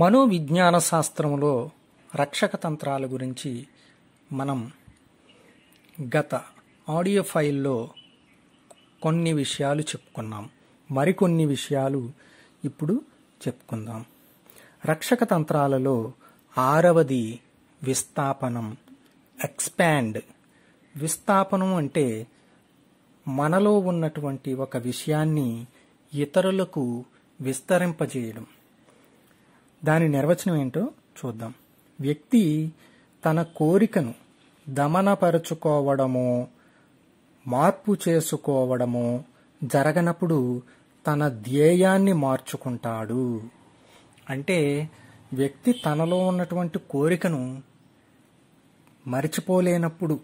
మనోవిజ్ఞాన శాస్త్రంలో రక్షక తంత్రాల గురించి మనం గత ఆడియో ఫైల్లో కొన్ని విషయాలు చెప్పుకున్నాం మరికొన్ని విషయాలు ఇప్పుడు చెప్పుకుందాం రక్షక తంత్రాలలో ఆరవది విస్థాపనం ఎక్స్పాండ్ విస్థాపనం అంటే మనలో ఉన్నటువంటి ఒక విషయాన్ని ఇతరులకు విస్తరింపజేయడం దాని నిర్వచనం ఏంటో చూద్దాం వ్యక్తి తన కోరికను దమనపరుచుకోవడము మార్పు చేసుకోవడము జరగనప్పుడు తన ధ్యేయాన్ని మార్చుకుంటాడు అంటే వ్యక్తి తనలో ఉన్నటువంటి కోరికను మరిచిపోలేనప్పుడు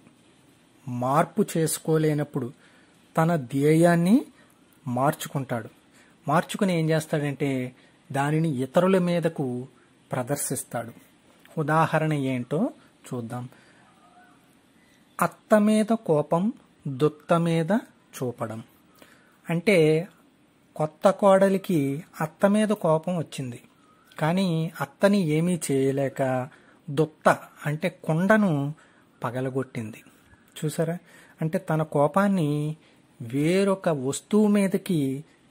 మార్పు చేసుకోలేనప్పుడు తన ధ్యేయాన్ని మార్చుకుంటాడు మార్చుకుని ఏం చేస్తాడంటే దానిని ఇతరుల మీదకు ప్రదర్శిస్తాడు ఉదాహరణ ఏంటో చూద్దాం అత్త మీద కోపం దుత్త మీద చూపడం అంటే కొత్త కోడలికి అత్త మీద కోపం వచ్చింది కానీ అత్తని ఏమీ చేయలేక దుత్త అంటే కుండను పగలగొట్టింది చూసారా అంటే తన కోపాన్ని వేరొక వస్తువు మీదకి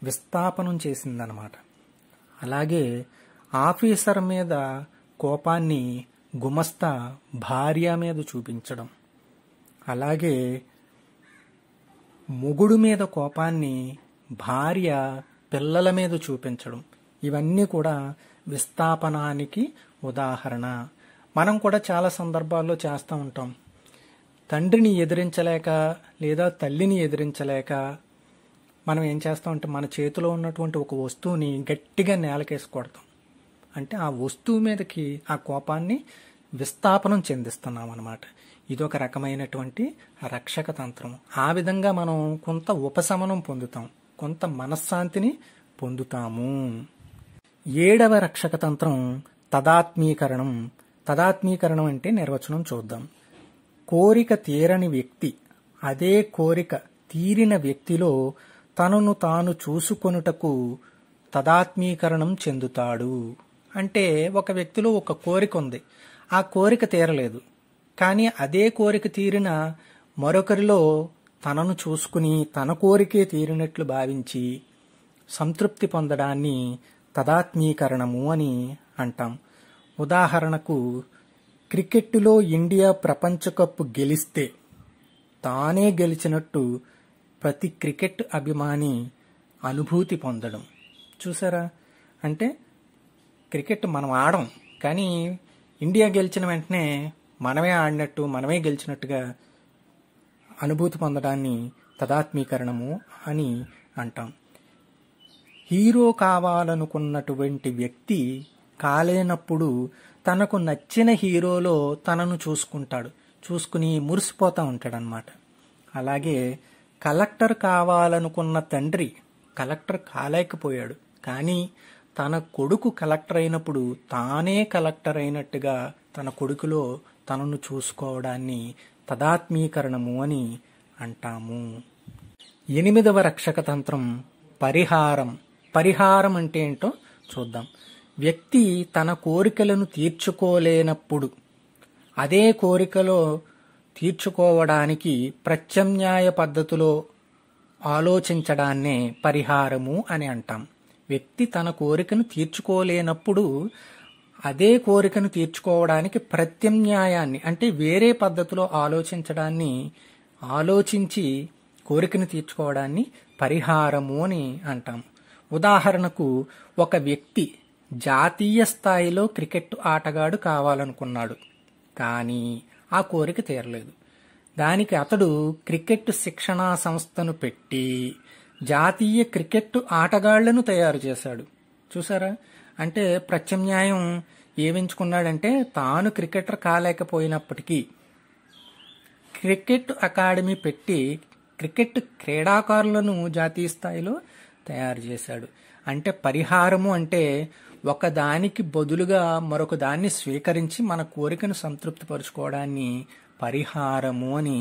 విస్థాపనం చేసిందనమాట అలాగే ఆఫీసర్ మీద కోపాన్ని గుమస్తా భార్య మీద చూపించడం అలాగే మొగుడు మీద కోపాన్ని భార్య పిల్లల మీద చూపించడం ఇవన్నీ కూడా విస్థాపనానికి ఉదాహరణ మనం కూడా చాలా సందర్భాల్లో చేస్తూ ఉంటాం తండ్రిని ఎదిరించలేక లేదా తల్లిని ఎదిరించలేక మనం ఏం చేస్తామంటే మన చేతిలో ఉన్నటువంటి ఒక వస్తువుని గట్టిగా నేలకేసి కొడతాం అంటే ఆ వస్తువు మీదకి ఆ కోపాన్ని విస్థాపనం చెందిస్తున్నాం అనమాట ఇది ఒక రకమైనటువంటి రక్షక తంత్రం ఆ విధంగా మనం కొంత ఉపశమనం పొందుతాం కొంత మనశ్శాంతిని పొందుతాము ఏడవ రక్షక తంత్రం తదాత్మీకరణం తదాత్మీకరణం అంటే నిర్వచనం చూద్దాం కోరిక తీరని వ్యక్తి అదే కోరిక తీరిన వ్యక్తిలో తనను తాను చూసుకొనుటకు తదాత్మీకరణం చెందుతాడు అంటే ఒక వ్యక్తిలో ఒక కోరిక ఉంది ఆ కోరిక తీరలేదు కానీ అదే కోరిక తీరిన మరొకరిలో తనను చూసుకుని తన కోరికే తీరినట్లు భావించి సంతృప్తి పొందడాన్ని తదాత్మీకరణము అని అంటాం ఉదాహరణకు క్రికెట్లో ఇండియా ప్రపంచ కప్ గెలిస్తే తానే గెలిచినట్టు ప్రతి క్రికెట్ అభిమాని అనుభూతి పొందడం చూసారా అంటే క్రికెట్ మనం ఆడం కానీ ఇండియా గెలిచిన వెంటనే మనమే ఆడినట్టు మనమే గెలిచినట్టుగా అనుభూతి పొందడాన్ని తదాత్మీకరణము అని అంటాం హీరో కావాలనుకున్నటువంటి వ్యక్తి కాలేనప్పుడు తనకు నచ్చిన హీరోలో తనను చూసుకుంటాడు చూసుకుని మురిసిపోతూ ఉంటాడనమాట అలాగే కలెక్టర్ కావాలనుకున్న తండ్రి కలెక్టర్ కాలేకపోయాడు కానీ తన కొడుకు కలెక్టర్ అయినప్పుడు తానే కలెక్టర్ అయినట్టుగా తన కొడుకులో తనను చూసుకోవడాన్ని తదాత్మీకరణము అని అంటాము ఎనిమిదవ రక్షక తంత్రం పరిహారం పరిహారం అంటే ఏంటో చూద్దాం వ్యక్తి తన కోరికలను తీర్చుకోలేనప్పుడు అదే కోరికలో తీర్చుకోవడానికి ప్రత్యామ్నాయ పద్ధతిలో ఆలోచించడాన్నే పరిహారము అని అంటాం వ్యక్తి తన కోరికను తీర్చుకోలేనప్పుడు అదే కోరికను తీర్చుకోవడానికి ప్రత్యామ్నాయాన్ని అంటే వేరే పద్ధతిలో ఆలోచించడాన్ని ఆలోచించి కోరికను తీర్చుకోవడాన్ని పరిహారము అని అంటాం ఉదాహరణకు ఒక వ్యక్తి జాతీయ స్థాయిలో క్రికెట్ ఆటగాడు కావాలనుకున్నాడు కానీ ఆ కోరిక తీరలేదు దానికి అతడు క్రికెట్ శిక్షణా సంస్థను పెట్టి జాతీయ క్రికెట్ ఆటగాళ్లను తయారు చేశాడు చూసారా అంటే ప్రత్యామ్నాయం ఏమించుకున్నాడంటే తాను క్రికెటర్ కాలేకపోయినప్పటికీ క్రికెట్ అకాడమీ పెట్టి క్రికెట్ క్రీడాకారులను జాతీయ స్థాయిలో తయారు చేశాడు అంటే పరిహారము అంటే ఒకదానికి బదులుగా మరొక దాన్ని స్వీకరించి మన కోరికను సంతృప్తిపరుచుకోవడాన్ని పరిహారము అని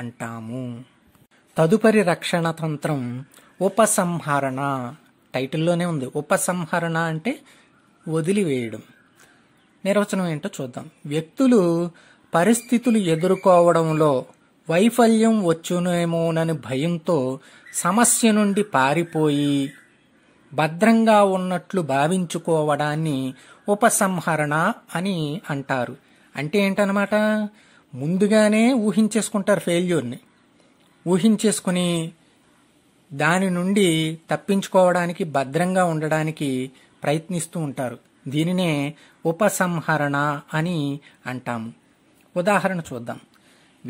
అంటాము తదుపరి రక్షణ తంత్రం ఉపసంహరణ టైటిల్లోనే ఉంది ఉపసంహరణ అంటే వదిలివేయడం నిర్వచనం ఏంటో చూద్దాం వ్యక్తులు పరిస్థితులు ఎదుర్కోవడంలో వైఫల్యం వచ్చునేమోనని భయంతో సమస్య నుండి పారిపోయి భద్రంగా ఉన్నట్లు భావించుకోవడాన్ని ఉపసంహరణ అని అంటారు అంటే ఏంటనమాట ముందుగానే ఊహించేసుకుంటారు ఫెయిల్యూర్ని ఊహించేసుకుని దాని నుండి తప్పించుకోవడానికి భద్రంగా ఉండడానికి ప్రయత్నిస్తూ ఉంటారు దీనినే ఉపసంహరణ అని అంటాము ఉదాహరణ చూద్దాం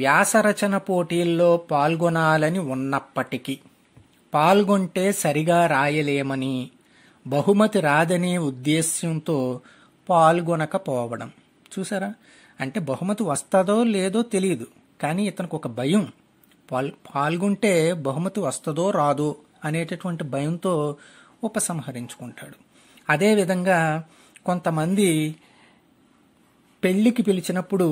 వ్యాసరచన పోటీల్లో పాల్గొనాలని ఉన్నప్పటికీ పాల్గొంటే సరిగా రాయలేమని బహుమతి రాదనే ఉద్దేశ్యంతో పాల్గొనకపోవడం చూసారా అంటే బహుమతి వస్తుందో లేదో తెలియదు కానీ ఇతనికి ఒక భయం పాల్ పాల్గొంటే బహుమతి వస్తుందో రాదో అనేటటువంటి భయంతో ఉపసంహరించుకుంటాడు అదేవిధంగా కొంతమంది పెళ్లికి పిలిచినప్పుడు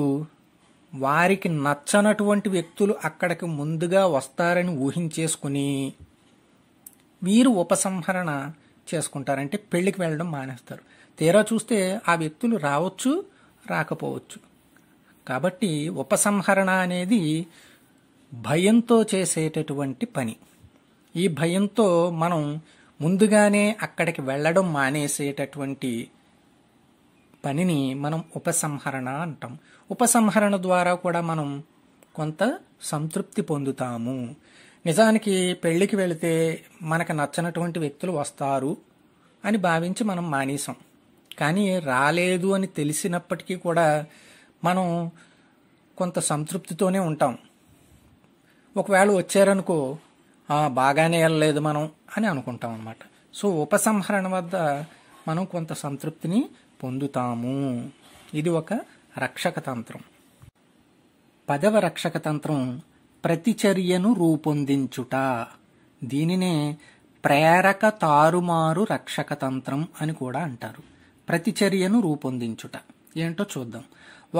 వారికి నచ్చనటువంటి వ్యక్తులు అక్కడికి ముందుగా వస్తారని ఊహించేసుకుని వీరు ఉపసంహరణ చేసుకుంటారంటే పెళ్లికి వెళ్ళడం మానేస్తారు తీరా చూస్తే ఆ వ్యక్తులు రావచ్చు రాకపోవచ్చు కాబట్టి ఉపసంహరణ అనేది భయంతో చేసేటటువంటి పని ఈ భయంతో మనం ముందుగానే అక్కడికి వెళ్ళడం మానేసేటటువంటి పనిని మనం ఉపసంహరణ అంటాం ఉపసంహరణ ద్వారా కూడా మనం కొంత సంతృప్తి పొందుతాము నిజానికి పెళ్లికి వెళితే మనకు నచ్చనటువంటి వ్యక్తులు వస్తారు అని భావించి మనం మానేసాం కానీ రాలేదు అని తెలిసినప్పటికీ కూడా మనం కొంత సంతృప్తితోనే ఉంటాం ఒకవేళ వచ్చారనుకో బాగానే వెళ్ళలేదు మనం అని అనుకుంటాం అనమాట సో ఉపసంహరణ వద్ద మనం కొంత సంతృప్తిని పొందుతాము ఇది ఒక రక్షక తంత్రం పదవ రక్షక తంత్రం ప్రతిచర్యను రూపొందించుట దీనినే ప్రేరక తారుమారు రక్షక తంత్రం అని కూడా అంటారు ప్రతిచర్యను రూపొందించుట ఏంటో చూద్దాం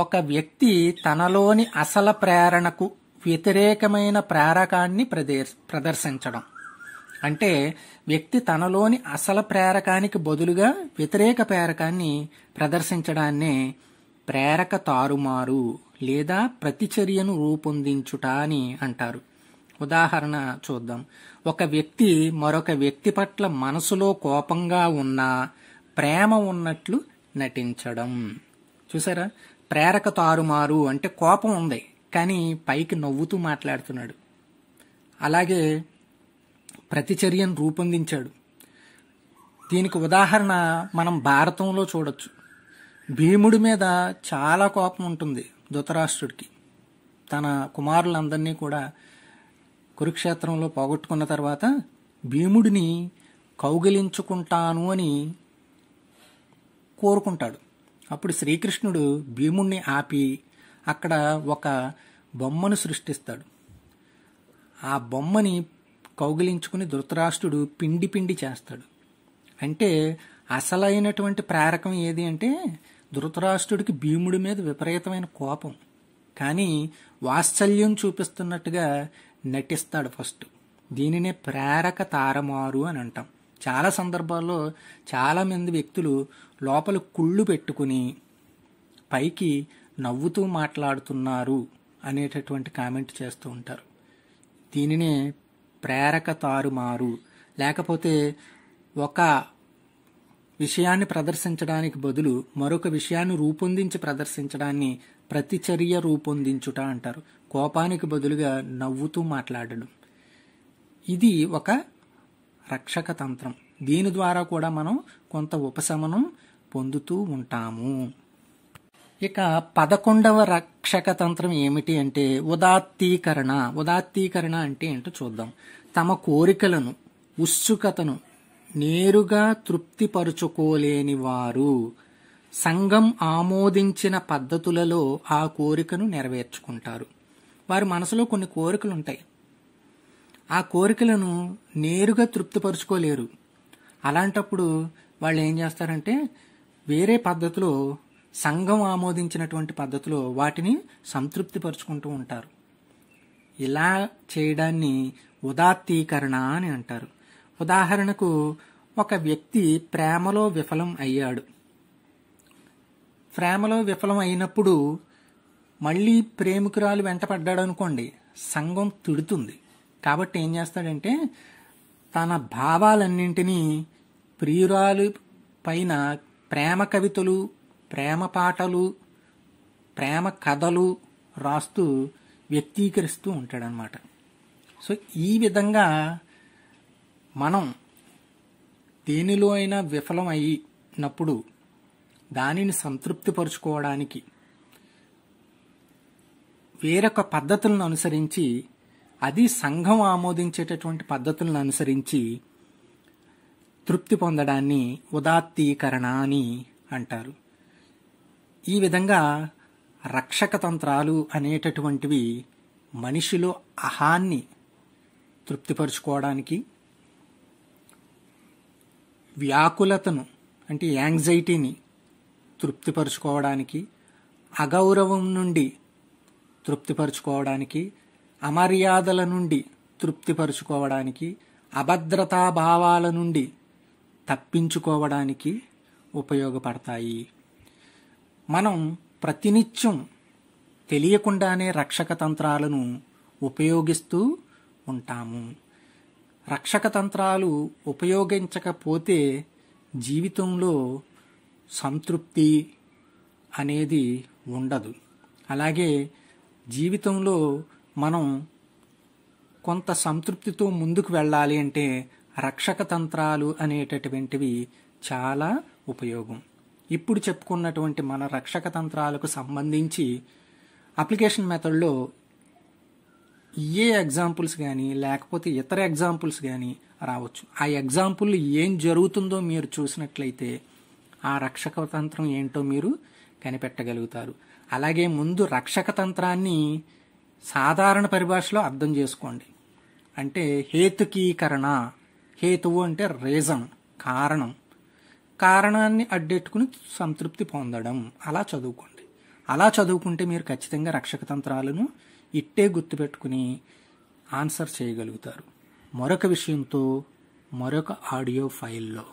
ఒక వ్యక్తి తనలోని అసల ప్రేరణకు వ్యతిరేకమైన ప్రేరకాన్ని ప్రదర్శించడం అంటే వ్యక్తి తనలోని అసల ప్రేరకానికి బదులుగా వ్యతిరేక ప్రేరకాన్ని ప్రదర్శించడాన్నే ప్రేరక తారుమారు లేదా ప్రతిచర్యను రూపొందించుట అని అంటారు ఉదాహరణ చూద్దాం ఒక వ్యక్తి మరొక వ్యక్తి పట్ల మనసులో కోపంగా ఉన్న ప్రేమ ఉన్నట్లు నటించడం చూసారా ప్రేరక తారుమారు అంటే కోపం ఉంది కానీ పైకి నవ్వుతూ మాట్లాడుతున్నాడు అలాగే ప్రతిచర్యను రూపొందించాడు దీనికి ఉదాహరణ మనం భారతంలో చూడొచ్చు భీముడి మీద చాలా కోపం ఉంటుంది ధృతరాష్ట్రుడికి తన కుమారులందరినీ కూడా కురుక్షేత్రంలో పోగొట్టుకున్న తర్వాత భీముడిని కౌగిలించుకుంటాను అని కోరుకుంటాడు అప్పుడు శ్రీకృష్ణుడు భీముణ్ణి ఆపి అక్కడ ఒక బొమ్మను సృష్టిస్తాడు ఆ బొమ్మని కౌగిలించుకుని ధృతరాష్ట్రుడు పిండి పిండి చేస్తాడు అంటే అసలైనటువంటి ప్రేరకం ఏది అంటే ధృతరాష్ట్రుడికి భీముడి మీద విపరీతమైన కోపం కానీ వాత్సల్యం చూపిస్తున్నట్టుగా నటిస్తాడు ఫస్ట్ దీనినే ప్రేరక తారమారు అని అంటాం చాలా సందర్భాల్లో చాలామంది వ్యక్తులు లోపల కుళ్ళు పెట్టుకుని పైకి నవ్వుతూ మాట్లాడుతున్నారు అనేటటువంటి కామెంట్ చేస్తూ ఉంటారు దీనినే ప్రేరక తారుమారు లేకపోతే ఒక విషయాన్ని ప్రదర్శించడానికి బదులు మరొక విషయాన్ని రూపొందించి ప్రదర్శించడాన్ని ప్రతిచర్య రూపొందించుట అంటారు కోపానికి బదులుగా నవ్వుతూ మాట్లాడడం ఇది ఒక రక్షక తంత్రం దీని ద్వారా కూడా మనం కొంత ఉపశమనం పొందుతూ ఉంటాము ఇక పదకొండవ రక్షక తంత్రం ఏమిటి అంటే ఉదాత్తీకరణ ఉదాత్తీకరణ అంటే ఏంటో చూద్దాం తమ కోరికలను ఉత్సుకతను నేరుగా తృప్తిపరుచుకోలేని వారు సంఘం ఆమోదించిన పద్ధతులలో ఆ కోరికను నెరవేర్చుకుంటారు వారి మనసులో కొన్ని కోరికలు ఉంటాయి ఆ కోరికలను నేరుగా తృప్తిపరుచుకోలేరు అలాంటప్పుడు వాళ్ళు ఏం చేస్తారంటే వేరే పద్ధతిలో సంఘం ఆమోదించినటువంటి పద్ధతిలో వాటిని సంతృప్తిపరుచుకుంటూ ఉంటారు ఇలా చేయడాన్ని ఉదాత్తీకరణ అని అంటారు ఉదాహరణకు ఒక వ్యక్తి ప్రేమలో విఫలం అయ్యాడు ప్రేమలో విఫలం అయినప్పుడు మళ్ళీ ప్రేమికురాలు వెంటపడ్డాడు అనుకోండి సంఘం తిడుతుంది కాబట్టి ఏం చేస్తాడంటే తన భావాలన్నింటినీ ప్రియురాలు పైన ప్రేమ కవితలు ప్రేమ పాటలు ప్రేమ కథలు రాస్తూ వ్యక్తీకరిస్తూ ఉంటాడనమాట సో ఈ విధంగా మనం దేనిలో అయినా విఫలం అయినప్పుడు దానిని సంతృప్తిపరుచుకోవడానికి వేరొక పద్ధతులను అనుసరించి అది సంఘం ఆమోదించేటటువంటి పద్ధతులను అనుసరించి తృప్తి పొందడాన్ని ఉదాత్తీకరణ అని అంటారు ఈ విధంగా రక్షక తంత్రాలు అనేటటువంటివి మనిషిలో అహాన్ని తృప్తిపరుచుకోవడానికి వ్యాకులతను అంటే యాంగ్జైటీని తృప్తిపరుచుకోవడానికి అగౌరవం నుండి తృప్తిపరుచుకోవడానికి అమర్యాదల నుండి తృప్తిపరుచుకోవడానికి అభద్రతాభావాల నుండి తప్పించుకోవడానికి ఉపయోగపడతాయి మనం ప్రతినిత్యం తెలియకుండానే రక్షక తంత్రాలను ఉపయోగిస్తూ ఉంటాము రక్షక తంత్రాలు ఉపయోగించకపోతే జీవితంలో సంతృప్తి అనేది ఉండదు అలాగే జీవితంలో మనం కొంత సంతృప్తితో ముందుకు వెళ్ళాలి అంటే రక్షక తంత్రాలు అనేటటువంటివి చాలా ఉపయోగం ఇప్పుడు చెప్పుకున్నటువంటి మన రక్షక తంత్రాలకు సంబంధించి అప్లికేషన్ మెథడ్లో ఏ ఎగ్జాంపుల్స్ కానీ లేకపోతే ఇతర ఎగ్జాంపుల్స్ కానీ రావచ్చు ఆ ఎగ్జాంపుల్ ఏం జరుగుతుందో మీరు చూసినట్లయితే ఆ రక్షక తంత్రం ఏంటో మీరు కనిపెట్టగలుగుతారు అలాగే ముందు రక్షక తంత్రాన్ని సాధారణ పరిభాషలో అర్థం చేసుకోండి అంటే హేతుకీకరణ హేతువు అంటే రీజన్ కారణం కారణాన్ని అడ్డెట్టుకుని సంతృప్తి పొందడం అలా చదువుకోండి అలా చదువుకుంటే మీరు ఖచ్చితంగా రక్షక తంత్రాలను ఇట్టే గుర్తుపెట్టుకుని ఆన్సర్ చేయగలుగుతారు మరొక విషయంతో మరొక ఆడియో ఫైల్లో